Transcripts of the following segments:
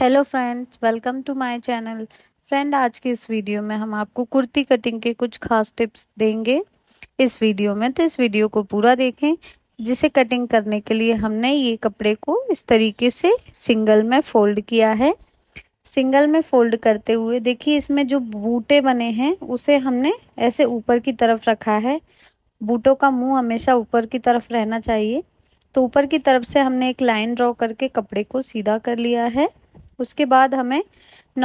hello friends welcome to my channel friend आज के इस वीडियो में हम आपको कुर्ती कटिंग के कुछ खास टिप्स देंगे इस वीडियो में तो इस वीडियो को पूरा देखें जिसे कटिंग करने के लिए हमने ये कपड़े को इस तरीके से सिंगल में फोल्ड किया है सिंगल में फोल्ड करते हुए देखिए इसमें जो बूटे बने हैं उसे हमने ऐसे ऊपर की तरफ रखा है बूटों का मुंह हमेशा ऊपर की तरफ रहना चाहिए तो ऊपर की तरफ से हमने एक लाइन ड्रॉ करके कपड़े को सीधा कर लिया है उसके बाद हमें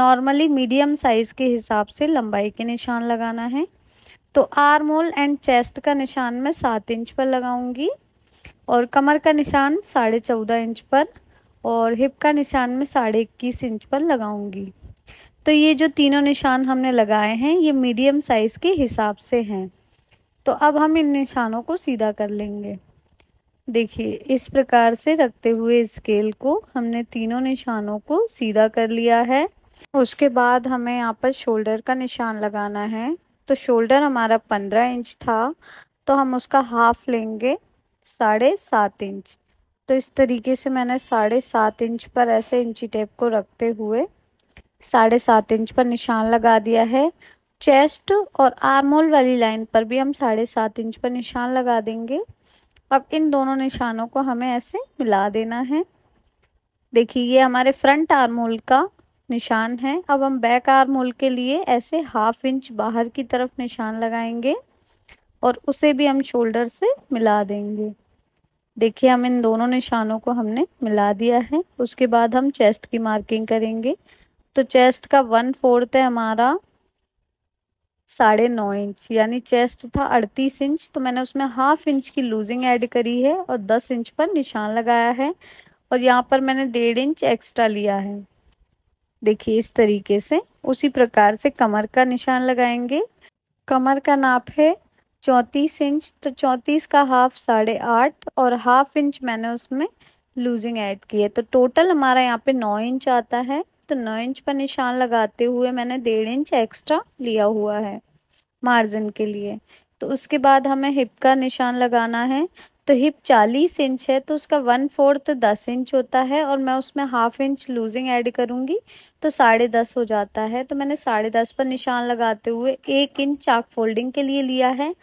नॉर्मली मीडियम साइज़ के हिसाब से लंबाई के निशान लगाना है तो आर्म होल एंड चेस्ट का निशान मैं सात इंच पर लगाऊंगी और कमर का निशान साढ़े चौदह इंच पर और हिप का निशान मैं साढ़े इक्कीस इंच पर लगाऊंगी तो ये जो तीनों निशान हमने लगाए हैं ये मीडियम साइज़ के हिसाब से हैं तो अब हम इन निशानों को सीधा कर लेंगे देखिए इस प्रकार से रखते हुए स्केल को हमने तीनों निशानों को सीधा कर लिया है उसके बाद हमें यहाँ पर शोल्डर का निशान लगाना है तो शोल्डर हमारा पंद्रह इंच था तो हम उसका हाफ लेंगे साढ़े सात इंच तो इस तरीके से मैंने साढ़े सात इंच पर ऐसे इंची टेप को रखते हुए साढ़े सात इंच पर निशान लगा दिया है चेस्ट और आर्मोल वाली लाइन पर भी हम साढ़े सात इंच पर निशान लगा देंगे अब इन दोनों निशानों को हमें ऐसे मिला देना है देखिए ये हमारे फ्रंट आर्मोल का निशान है अब हम बैक आर्म होल के लिए ऐसे हाफ इंच बाहर की तरफ निशान लगाएंगे और उसे भी हम शोल्डर से मिला देंगे देखिए हम इन दोनों निशानों को हमने मिला दिया है उसके बाद हम चेस्ट की मार्किंग करेंगे तो चेस्ट का वन फोर्थ है हमारा साढ़े नौ इंच यानी चेस्ट था अड़तीस इंच तो मैंने उसमें हाफ इंच की लूजिंग ऐड करी है और दस इंच पर निशान लगाया है और यहाँ पर मैंने डेढ़ इंच एक्स्ट्रा लिया है देखिए इस तरीके से उसी प्रकार से कमर का निशान लगाएंगे कमर का नाप है चौंतीस इंच तो चौंतीस का हाफ साढ़े आठ और हाफ इंच मैंने उसमें लूजिंग ऐड की है तो टोटल हमारा यहाँ पे नौ इंच आता है तो नौ इंच पर निशान लगाते हुए मैंने डेढ़ इंच एक्स्ट्रा लिया हुआ है मार्जिन के लिए तो उसके बाद हमें हिप का निशान लगाना है तो हिप चालीस इंच है तो उसका वन फोर्थ दस इंच होता है और मैं उसमें हाफ इंच लूजिंग ऐड करूंगी तो साढ़े दस हो जाता है तो मैंने साढ़े दस पर निशान लगाते हुए एक इंच चाक फोल्डिंग के लिए लिया है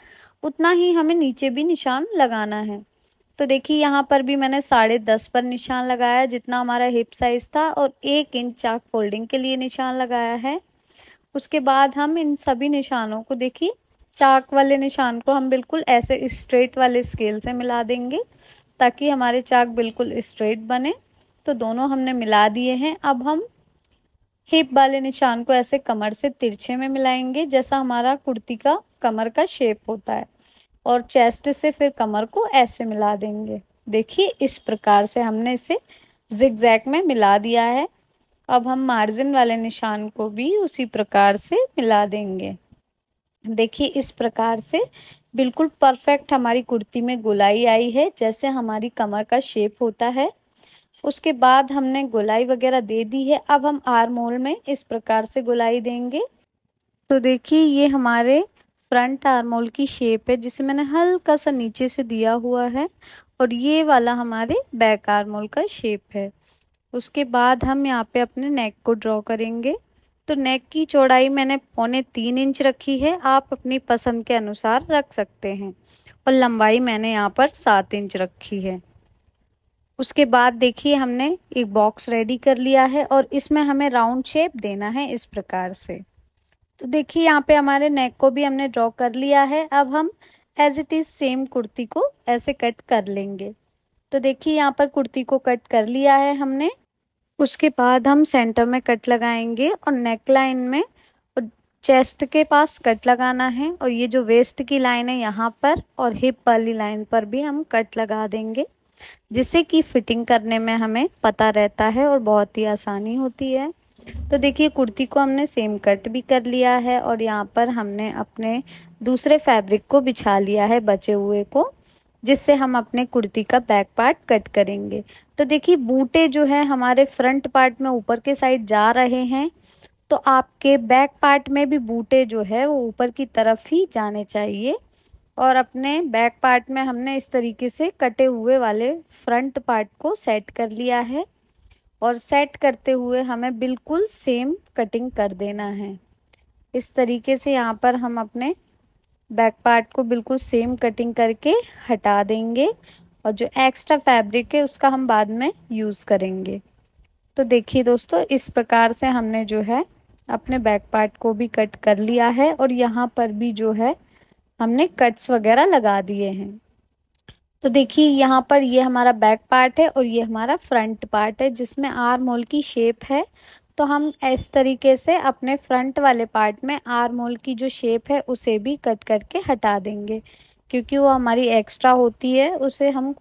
उतना ही हमें नीचे भी निशान लगाना है तो देखिए यहाँ पर भी मैंने साढ़े दस पर निशान लगाया जितना हमारा हिप साइज था और एक इंच चाक फोल्डिंग के लिए निशान लगाया है उसके बाद हम इन सभी निशानों को देखिए चाक वाले निशान को हम बिल्कुल ऐसे स्ट्रेट वाले स्केल से मिला देंगे ताकि हमारे चाक बिल्कुल स्ट्रेट बने तो दोनों हमने मिला दिए हैं अब हम हिप वाले निशान को ऐसे कमर से तिरछे में मिलाएंगे जैसा हमारा कुर्ती का कमर का शेप होता है और चेस्ट से फिर कमर को ऐसे मिला देंगे देखिए इस प्रकार से हमने इसे जिग में मिला दिया है अब हम मार्जिन वाले निशान को भी उसी प्रकार से मिला देंगे देखिए इस प्रकार से बिल्कुल परफेक्ट हमारी कुर्ती में गुलाई आई है जैसे हमारी कमर का शेप होता है उसके बाद हमने गुलाई वगैरह दे दी है अब हम आर्म होल में इस प्रकार से गुलाई देंगे तो देखिए ये हमारे फ्रंट आर्म होल की शेप है जिसे मैंने हल्का सा नीचे से दिया हुआ है और ये वाला हमारे बैक आर्म होल का शेप है उसके बाद हम यहाँ पे अपने नेक को ड्रॉ करेंगे तो नेक की चौड़ाई मैंने पौने तीन इंच रखी है आप अपनी पसंद के अनुसार रख सकते हैं और लंबाई मैंने यहाँ पर सात इंच रखी है उसके बाद देखिए हमने एक बॉक्स रेडी कर लिया है और इसमें हमें राउंड शेप देना है इस प्रकार से तो देखिए यहाँ पे हमारे नेक को भी हमने ड्रॉ कर लिया है अब हम as it is same kurti को ऐसे कट कर लेंगे तो देखिए यहाँ पर कुर्ती को कट कर लिया है हमने उसके बाद हम सेंटर में कट लगाएंगे और नेक लाइन में और चेस्ट के पास कट लगाना है और ये जो वेस्ट की लाइन है यहाँ पर और हिप वाली लाइन पर भी हम कट लगा देंगे जिससे कि फिटिंग करने में हमें पता रहता है और बहुत ही आसानी होती है तो देखिए कुर्ती को हमने सेम कट भी कर लिया है और यहाँ पर हमने अपने दूसरे फैब्रिक को बिछा लिया है बचे हुए को जिससे हम अपने कुर्ती का बैक पार्ट कट करेंगे तो देखिए बूटे जो है हमारे फ्रंट पार्ट में ऊपर के साइड जा रहे हैं तो आपके बैक पार्ट में भी बूटे जो है वो ऊपर की तरफ ही जाने चाहिए और अपने बैक पार्ट में हमने इस तरीके से कटे हुए वाले फ्रंट पार्ट को सेट कर लिया है और सेट करते हुए हमें बिल्कुल सेम कटिंग कर देना है इस तरीके से यहाँ पर हम अपने बैक पार्ट को बिल्कुल सेम कटिंग करके हटा देंगे और जो एक्स्ट्रा फैब्रिक है उसका हम बाद में यूज़ करेंगे तो देखिए दोस्तों इस प्रकार से हमने जो है अपने बैक पार्ट को भी कट कर लिया है और यहाँ पर भी जो है हमने कट्स वगैरह लगा दिए हैं तो देखिए यहाँ पर ये हमारा बैक पार्ट है और ये हमारा फ्रंट पार्ट है जिसमें आर मोल की शेप है तो हम इस तरीके से अपने फ्रंट वाले पार्ट में आर्म होल की जो शेप है उसे भी कट करके हटा देंगे क्योंकि वो हमारी एक्स्ट्रा होती है उसे हम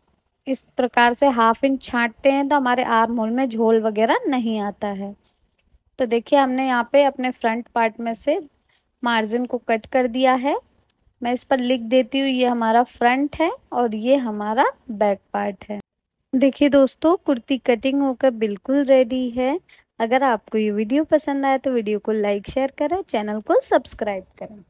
इस प्रकार से हाफ इंच छांटते हैं तो हमारे आर्म होल में झोल वगैरह नहीं आता है तो देखिए हमने यहाँ पे अपने फ्रंट पार्ट में से मार्जिन को कट कर दिया है मैं इस पर लिख देती हूँ ये हमारा फ्रंट है और ये हमारा बैक पार्ट है देखिए दोस्तों कुर्ती कटिंग होकर बिल्कुल रेडी है अगर आपको ये वीडियो पसंद आए तो वीडियो को लाइक शेयर करें चैनल को सब्सक्राइब करें